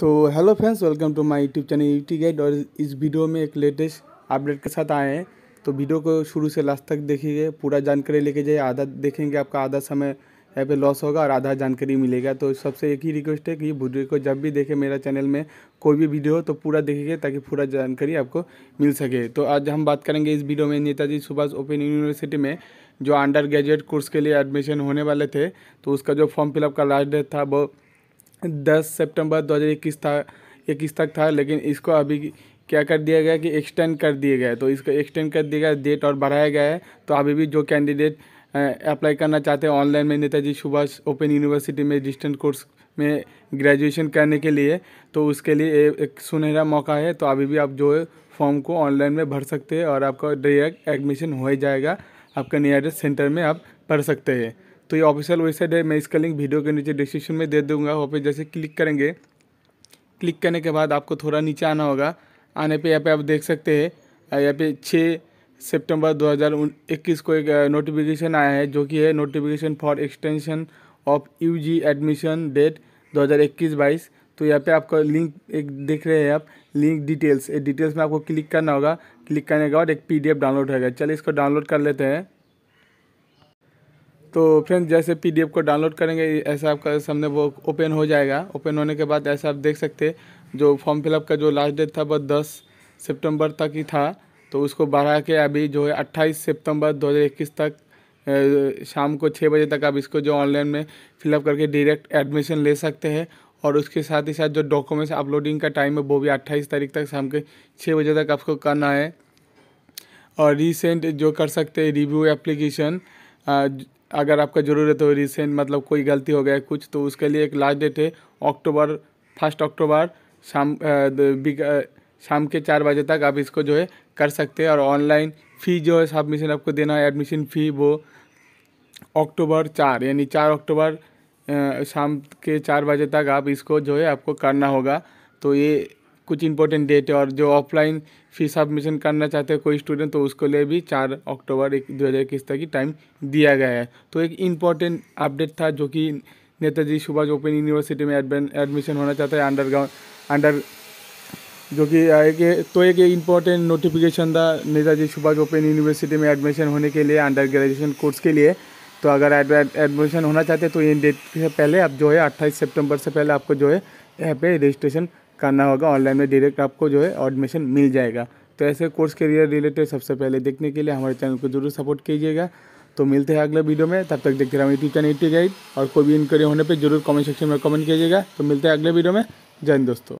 तो hello friends welcome to my YouTube channel UT guide और इस वीडियो में एक लेटेस्ट अपडेट के साथ आए हैं तो वीडियो को शुरू से लास्ट तक देखिए पूरा जानकारी लेके जाइए आधा देखेंगे आपका आधा समय यहाँ पे लॉस होगा और आधा जानकारी मिलेगा तो सबसे एक ही रिक्वेस्ट है कि वीडियो को जब भी देखें मेरा चैनल में कोई भी वीडियो हो तो पूरा देखिए ताकि पूरा जानकारी आपको मिल सके तो आज हम बात करेंगे इस वीडियो में नेताजी सुभाष ओपन यूनिवर्सिटी में जो अंडर ग्रेजुएट कोर्स के लिए एडमिशन होने वाले थे तो उसका जो फॉर्म फिलअप का लास्ट डेट था वो दस सितंबर दो हज़ार इक्कीस था इक्कीस तक था लेकिन इसको अभी क्या कर दिया गया कि एक्सटेंड कर दिया गया तो इसको एक्सटेंड कर दिया गया डेट और बढ़ाया गया है तो अभी भी जो कैंडिडेट अप्लाई करना चाहते हैं ऑनलाइन में नेताजी सुभाष ओपन यूनिवर्सिटी में डिस्टेंट कोर्स में ग्रेजुएशन करने के लिए तो उसके लिए एक सुनहरा मौका है तो अभी भी आप जो है फॉर्म को ऑनलाइन में भर सकते हैं और आपका डायरेक्ट एडमिशन हो ही जाएगा आपका नियरेस्ट सेंटर में आप पढ़ सकते हैं तो ये ऑफिशियल वेबसाइट है मैं इसका लिंक वीडियो के नीचे डिस्क्रिप्शन में दे दूंगा वहाँ पे जैसे क्लिक करेंगे क्लिक करने के बाद आपको थोड़ा नीचे आना होगा आने पे यहाँ पे आप देख सकते हैं यहाँ पे छः सितंबर 2021 को एक नोटिफिकेशन आया है जो कि है notification for extension of you admission date दो हज़ार तो यहाँ पर आपका लिंक एक देख रहे हैं आप लिंक डिटेल्स डिटेल्स में आपको क्लिक करना होगा क्लिक करने के बाद एक पी डाउनलोड होगा चलिए इसको डाउनलोड कर लेते हैं तो फ्रेंड जैसे पीडीएफ को डाउनलोड करेंगे ऐसा आपका सामने वो ओपन हो जाएगा ओपन होने के बाद ऐसा आप देख सकते जो फॉर्म फिलअप का जो लास्ट डेट था वह दस सितंबर तक ही था तो उसको बढ़ा के अभी जो है 28 सितंबर 2021 तक शाम को छः बजे तक आप इसको जो ऑनलाइन में फिलअप करके डायरेक्ट एडमिशन ले सकते हैं और उसके साथ ही साथ जो डॉक्यूमेंट्स अपलोडिंग का टाइम है वो भी अट्ठाईस तारीख तक शाम के छः बजे तक आपको करना है और रिसेंट जो कर सकते हैं रिव्यू एप्लीकेशन अगर आपका ज़रूरत हो रिसेंट मतलब कोई गलती हो गया कुछ तो उसके लिए एक लास्ट डेट है अक्टूबर फर्स्ट अक्टूबर शाम शाम के चार बजे तक आप इसको जो है कर सकते हैं और ऑनलाइन फ़ी जो है सबमिशन आपको देना है एडमिशन फ़ी वो अक्टूबर चार यानी चार अक्टूबर शाम के चार बजे तक आप इसको जो है आपको करना होगा तो ये कुछ इंपॉर्टेंट डेट है और जो ऑफलाइन फीस सबमिशन करना चाहते हैं कोई स्टूडेंट तो उसको लिए भी चार अक्टूबर एक दो हज़ार इक्कीस तक ही टाइम दिया गया है तो एक इम्पॉर्टेंट अपडेट था जो कि नेताजी सुभाष ओपन यूनिवर्सिटी में एडमिशन होना चाहता है अंडर अंडर जो कि एक तो एक इम्पॉर्टेंट नोटिफिकेशन था नेताजी सुभाष ओपन यूनिवर्सिटी में एडमिशन होने के लिए अंडर ग्रेजुएशन कोर्स के लिए तो अगर एडमिशन होना चाहते हैं तो इन डेट से पहले आप जो है अट्ठाईस सितंबर से पहले आपको जो है यहाँ पे रजिस्ट्रेशन करना होगा ऑनलाइन में डायरेक्ट आपको जो है एडमिशन मिल जाएगा तो ऐसे कोर्स करियर रिलेटेड सबसे पहले देखने के लिए हमारे चैनल को जरूर सपोर्ट कीजिएगा तो मिलते हैं अगले वीडियो में तब तक देखते रहा यूट्यूब चैनल यूट्यूब गाइड और कोई भी इंक्वायरी होने पर जरूर कमेंट सेक्शन में कमेंट कीजिएगा तो मिलते हैं अगले वीडियो में जय हिंद दोस्तों